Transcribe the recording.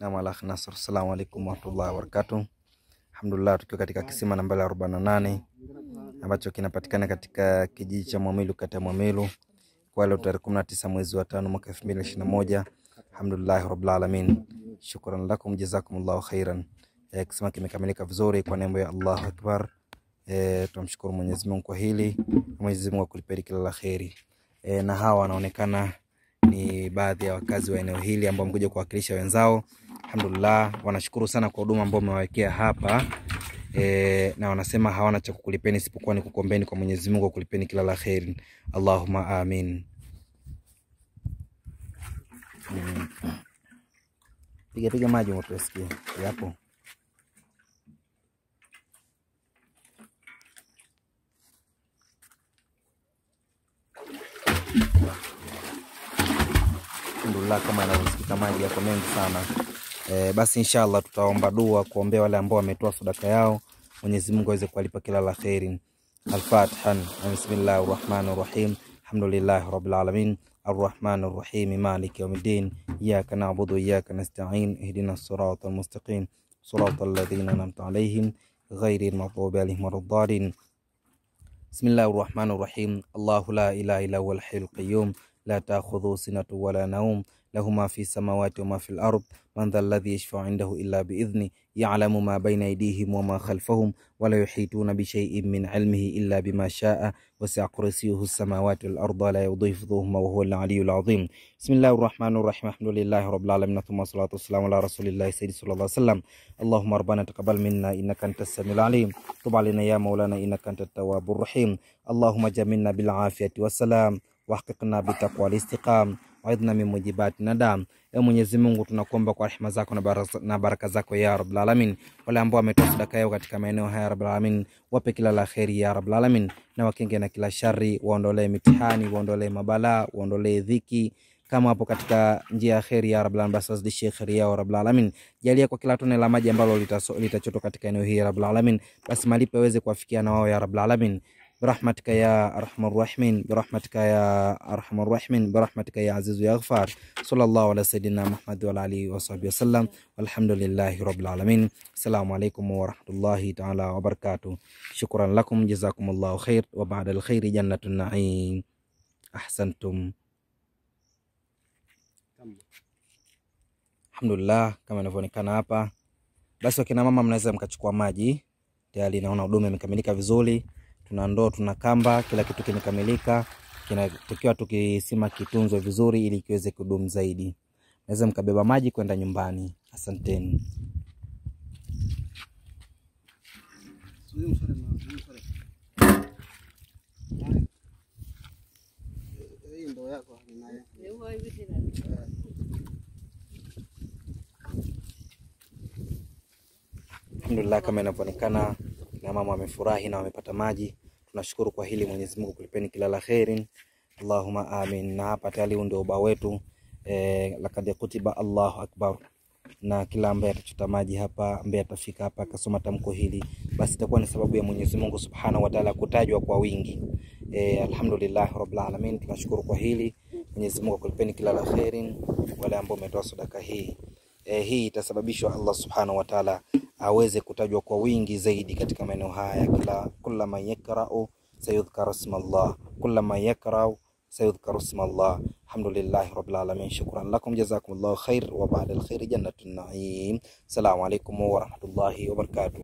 Naam, Alakh Nasr, assalamu alaikum warahmatullahi wabarakatuh. Alhamdulillah, tukiwa katika kisima nambari 48 ambacho kinapatikana katika kijiji cha Mwamilu, kata ya Mwamilu, kwa leo tarehe 19 mwezi wa 5 mwaka 2021. Alhamdulillah rabbil alamin, shukran lakum jazakumullahu khairan. E, kisima kimekamilika vizuri kwa nembo ya Allahu akbar. E, tunamshukuru Mwenyezi Mungu kwa hili, Mwenyezi Mungu akulipeni kila la kheri. E, na hawa wanaonekana ni baadhi ya wakazi wa eneo hili ambao wamekuja kuwakilisha wenzao alhamdulillah, wanashukuru sana kwa huduma ambao umewawekea hapa e, na wanasema hawana cha kukulipeni isipokuwa ni kukombeni kwa Mwenyezi Mungu akulipeni kila la kheri, Allahumma amin. Mm. Piga piga maji moto yapo. kama yanavyosikika maji yako mengi sana. e, basi inshallah tutaomba dua kuombea wale ambao wametoa sadaka yao, Mwenyezi Mungu aweze kuwalipa kila la kheri. Al-Fatiha. Bismillahir Rahmanir Rahim. Alhamdulillahi Rabbil Alamin. الرحمن الرحيم مالك يوم الدين إياك نعبد وإياك نستعين اهدنا الصراط المستقيم صراط الذين أنعمت عليهم غير المغضوب عليهم ولا الضالين بسم الله الرحمن الرحيم الله لا إله إلا هو الحي القيوم لا تأخذه سنة ولا نوم له ما في السماوات وما في الأرض من ذا الذي يشفع عنده إلا بإذنه يعلم ما بين أيديهم وما خلفهم ولا يحيطون بشيء من علمه إلا بما شاء وسع كرسيه السماوات والأرض لا يضيفهما وهو العلي العظيم بسم الله الرحمن الرحيم الحمد لله رب العالمين ثم الصلاة والسلام على رسول الله سيدي صلى الله عليه وسلم اللهم ربنا تقبل منا إنك أنت السميع العليم تب علينا يا مولانا إنك أنت التواب الرحيم اللهم جمنا بالعافية والسلام wahqiqna bitakwa listiqam waidhna min mujibati nadam. Ewe Mwenyezi Mungu, tunakuomba kwa rehema zako na, baraka zako ya Rabbul Alamin. Wale ambao wametoa sadaka yao katika maeneo haya Rabbul Alamin, wape kila la kheri ya Rabbul Alamin, na wakinge na kila shari, waondolee mitihani, waondolee mabala waondolee dhiki kama hapo katika njia ya kheri ya Rabbul Alamin, basi wazidishie kheri yao Rabbul Alamin. Jalia kwa kila tone la maji ambalo litachotwa katika eneo hili ya Rabbul Alamin, basi malipo yaweze kuwafikia na wao ya Rabbul Alamin. برحمتك يا أرحم الراحمين برحمتك يا أرحم الراحمين برحمتك يا عزيز يا غفار صلى الله على سيدنا محمد وعلى آله وصحبه وسلم والحمد لله رب العالمين السلام عليكم ورحمة الله تعالى وبركاته شكرا لكم جزاكم الله خير وبعد الخير جنة النعيم أحسنتم Alhamdulillah, kama inavyoonekana hapa. Basi wakina mama, mnaweza mkachukua maji. Tayari naona huduma imekamilika vizuri tuna ndoo, tuna kamba, kila kitu kimekamilika, tukiwa tukisima kitunzwe vizuri ili kiweze kudumu zaidi. Naweza mkabeba maji kwenda nyumbani. Asanteni. Alhamdulillah, kama inavyoonekana na mama wamefurahi na wamepata maji. Tunashukuru kwa hili, Mwenyezi Mungu kulipeni kila la kheri, Allahumma amin. Na hapa tayari ndio ubao wetu eh, laqad kutiba, Allahu akbar. Na kila ambaye atachota maji hapa, ambaye atafika hapa akasoma tamko hili, basi itakuwa ni sababu ya Mwenyezi Mungu Subhanahu wa Ta'ala kutajwa kwa wingi. E, eh, alhamdulillah rabbil alamin, tunashukuru kwa hili. Mwenyezi Mungu akulipeni kila la kheri wale ambao umetoa sadaka hii. Eh, hii itasababishwa Allah Subhanahu wa Ta'ala aweze kutajwa kwa wingi zaidi katika maeneo haya, kila man yakrau sayudhkaru smallah, man yakrau sayudhkaru smallah. Alhamdulillahi rabbil alamin, shukran lakum, jazakumullahu khair, wa ba'da alkhairi jannatun naim. Assalamu alaykum wa rahmatullahi wa barakatuh.